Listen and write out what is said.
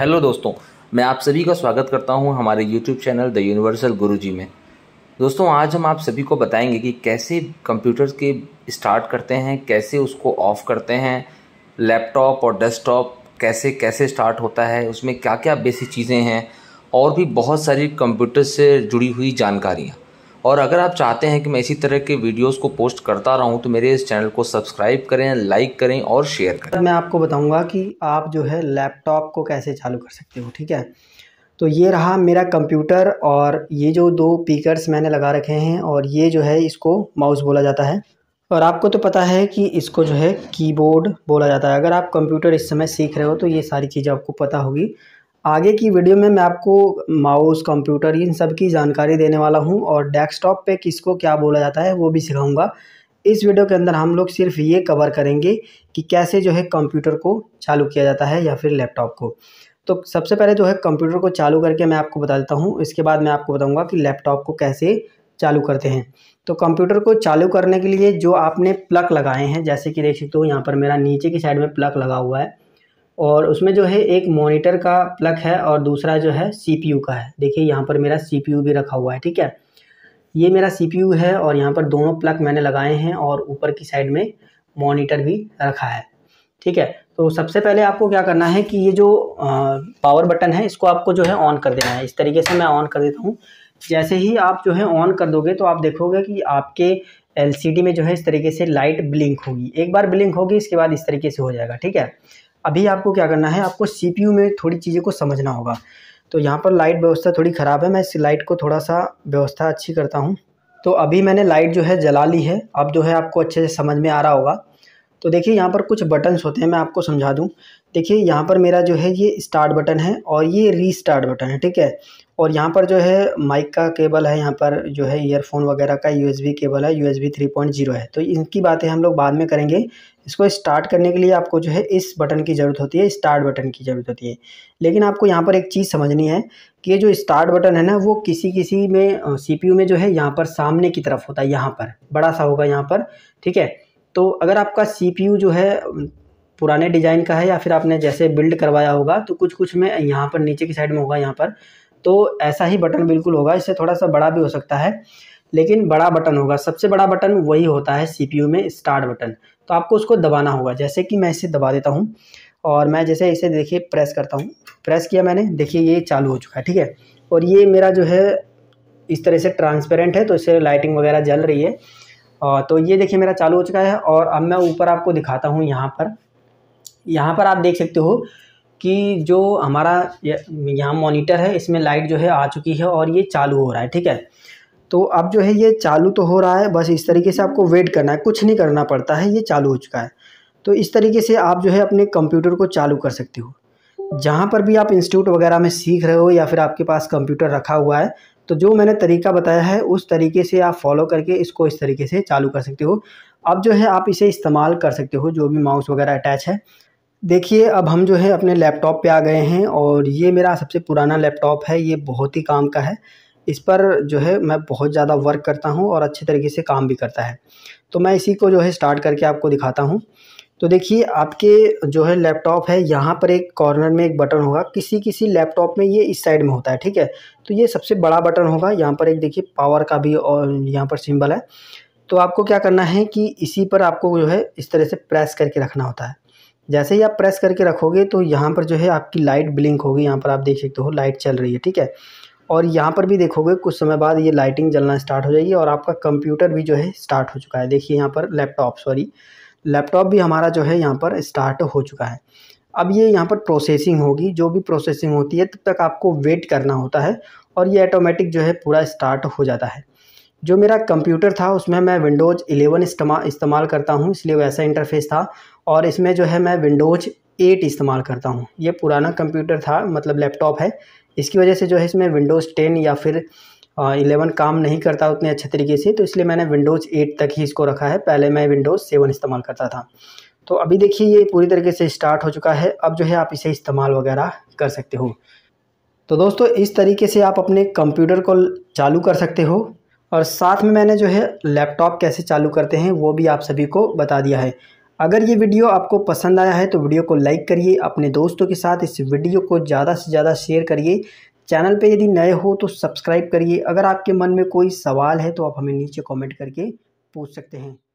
hello दोस्तों मैं आप सभी का स्वागत करता हूं हमारे YouTube channel the universal Guruji में दोस्तों आज हम आप सभी को बताएंगे कि कैसे कंप्यूटर्स के स्टार्ट करते हैं कैसे उसको ऑफ़ करते हैं लैपटॉप और डेस्कटॉप कैसे कैसे स्टार्ट होता है उसमें क्या क्या बेसिक चीज़ें हैं और भी बहुत सारी कंप्यूटर से जुड़ी हुई जानकारियाँ और अगर आप चाहते हैं कि मैं इसी तरह के वीडियोस को पोस्ट करता रहूं तो मेरे इस चैनल को सब्सक्राइब करें लाइक करें और शेयर करें मैं आपको बताऊंगा कि आप जो है लैपटॉप को कैसे चालू कर सकते हो ठीक है तो ये रहा मेरा कंप्यूटर और ये जो दो पीकर्स मैंने लगा रखे हैं और ये जो है इसको माउस बोला जाता है और आपको तो पता है कि इसको जो है कीबोर्ड बोला जाता है अगर आप कंप्यूटर इस समय सीख रहे हो तो ये सारी चीज़ें आपको पता होगी आगे की वीडियो में मैं आपको माउस कंप्यूटर इन सब की जानकारी देने वाला हूं और डेस्कटॉप पे किसको क्या बोला जाता है वो भी सिखाऊंगा इस वीडियो के अंदर हम लोग सिर्फ ये कवर करेंगे कि कैसे जो है कंप्यूटर को चालू किया जाता है या फिर लैपटॉप को तो सबसे पहले जो है कंप्यूटर को चालू करके मैं आपको बता देता हूँ इसके बाद मैं आपको बताऊँगा कि लैपटॉप को कैसे चालू करते हैं तो कंप्यूटर को चालू करने के लिए जो आपने प्लग लगाए हैं जैसे कि देख सकते हो यहाँ पर मेरा नीचे की साइड में प्लग लगा हुआ है और उसमें जो है एक मॉनिटर का प्लग है और दूसरा जो है सीपीयू का है देखिए यहाँ पर मेरा सीपीयू भी रखा हुआ है ठीक है ये मेरा सीपीयू है और यहाँ पर दोनों प्लग मैंने लगाए हैं और ऊपर की साइड में मॉनिटर भी रखा है ठीक है तो सबसे पहले आपको क्या करना है कि ये जो आ, पावर बटन है इसको आपको जो है ऑन कर देना है इस तरीके से मैं ऑन कर देता हूँ जैसे ही आप जो है ऑन कर दोगे तो आप देखोगे कि आपके एलसीडी में जो है इस तरीके से लाइट ब्लिंक होगी एक बार ब्लिंक होगी इसके बाद इस तरीके से हो जाएगा ठीक है अभी आपको क्या करना है आपको सी में थोड़ी चीज़ें को समझना होगा तो यहाँ पर लाइट व्यवस्था थोड़ी ख़राब है मैं इस लाइट को थोड़ा सा व्यवस्था अच्छी करता हूँ तो अभी मैंने लाइट जो है जला ली है अब जो है आपको अच्छे से समझ में आ रहा होगा तो देखिए यहाँ पर कुछ बटन्स होते हैं मैं आपको समझा दूँ देखिए यहाँ पर मेरा जो है ये स्टार्ट बटन है और ये रीस्टार्ट बटन है ठीक है और यहाँ पर जो है माइक का केबल है यहाँ पर जो है ईयरफोन वगैरह का यूएसबी केबल है यूएसबी 3.0 है तो इनकी बातें हम लोग बाद में करेंगे इसको स्टार्ट करने के लिए आपको जो है इस बटन की ज़रूरत होती है स्टार्ट बटन की ज़रूरत होती है लेकिन आपको यहाँ पर एक चीज़ समझनी है कि ये जो स्टार्ट बटन है ना वो किसी किसी में सीपीयू में जो है यहाँ पर सामने की तरफ होता है यहाँ पर बड़ा सा होगा यहाँ पर ठीक है तो अगर आपका सीपीयू जो है पुराने डिज़ाइन का है या फिर आपने जैसे बिल्ड करवाया होगा तो कुछ कुछ में यहाँ पर नीचे की साइड में होगा यहाँ पर तो ऐसा ही बटन बिल्कुल होगा इससे थोड़ा सा बड़ा भी हो सकता है लेकिन बड़ा बटन होगा सबसे बड़ा बटन वही होता है सी में स्टार्ट बटन तो आपको उसको दबाना होगा जैसे कि मैं इसे दबा देता हूँ और मैं जैसे इसे देखिए प्रेस करता हूँ प्रेस किया मैंने देखिए ये चालू हो चुका है ठीक है और ये मेरा जो है इस तरह से ट्रांसपेरेंट है तो इससे लाइटिंग वगैरह जल रही है और तो ये देखिए मेरा चालू हो चुका है और अब मैं ऊपर आपको दिखाता हूँ यहाँ पर यहाँ पर आप देख सकते हो कि जो हमारा यहाँ मॉनिटर है इसमें लाइट जो है आ चुकी है और ये चालू हो रहा है ठीक है तो अब जो है ये चालू तो हो रहा है बस इस तरीके से आपको वेट करना है कुछ नहीं करना पड़ता है ये चालू हो चुका है तो इस तरीके से आप जो है अपने कंप्यूटर को चालू कर सकते हो जहाँ पर भी आप इंस्टीट्यूट वगैरह में सीख रहे हो या फिर आपके पास कंप्यूटर रखा हुआ है तो जो मैंने तरीका बताया है उस तरीके से आप फॉलो करके इसको इस तरीके से चालू कर सकते हो अब जो है आप इसे इस्तेमाल कर सकते हो जो भी माउस वगैरह अटैच है देखिए अब हम जो है अपने लैपटॉप पे आ गए हैं और ये मेरा सबसे पुराना लैपटॉप है ये बहुत ही काम का है इस पर जो है मैं बहुत ज़्यादा वर्क करता हूँ और अच्छे तरीके से काम भी करता है तो मैं इसी को जो है स्टार्ट करके आपको दिखाता हूँ तो देखिए आपके जो है लैपटॉप है यहाँ पर एक कॉर्नर में एक बटन होगा किसी किसी लैपटॉप में ये इस साइड में होता है ठीक है तो ये सबसे बड़ा बटन होगा यहाँ पर एक देखिए पावर का भी और यहाँ पर सिंबल है तो आपको क्या करना है कि इसी पर आपको जो है इस तरह से प्रेस करके रखना होता है जैसे ही आप प्रेस करके रखोगे तो यहाँ पर जो है आपकी लाइट ब्लिंक होगी यहाँ पर आप देख सकते हो लाइट चल रही है ठीक है और यहाँ पर भी देखोगे कुछ समय बाद ये लाइटिंग जलना स्टार्ट हो जाएगी और आपका कंप्यूटर भी जो है स्टार्ट हो चुका है देखिए यहाँ पर लैपटॉप सॉरी लैपटॉप भी हमारा जो है यहाँ पर स्टार्ट हो चुका है अब ये यहाँ पर प्रोसेसिंग होगी जो भी प्रोसेसिंग होती है तब तक आपको वेट करना होता है और ये ऑटोमेटिक जो है पूरा स्टार्ट हो जाता है जो मेरा कंप्यूटर था उसमें मैं विंडोज़ इलेवन इस्तेमाल इस्तेमाल करता हूँ इसलिए वैसा इंटरफेस था और इसमें जो है मैं विंडोज़ एट इस्तेमाल करता हूँ ये पुराना कंप्यूटर था मतलब लैपटॉप है इसकी वजह से जो है इसमें विंडोज़ टेन या फिर इलेवन काम नहीं करता उतने अच्छे तरीके से तो इसलिए मैंने विंडोज़ एट तक ही इसको रखा है पहले मैं विंडोज़ सेवन इस्तेमाल करता था तो अभी देखिए ये पूरी तरीके से स्टार्ट हो चुका है अब जो है आप इसे इस्तेमाल वगैरह कर सकते हो तो दोस्तों इस तरीके से आप अपने कंप्यूटर को चालू कर सकते हो और साथ में मैंने जो है लैपटॉप कैसे चालू करते हैं वो भी आप सभी को बता दिया है अगर ये वीडियो आपको पसंद आया है तो वीडियो को लाइक करिए अपने दोस्तों के साथ इस वीडियो को ज़्यादा से ज़्यादा शेयर करिए चैनल पे यदि नए हो तो सब्सक्राइब करिए अगर आपके मन में कोई सवाल है तो आप हमें नीचे कमेंट करके पूछ सकते हैं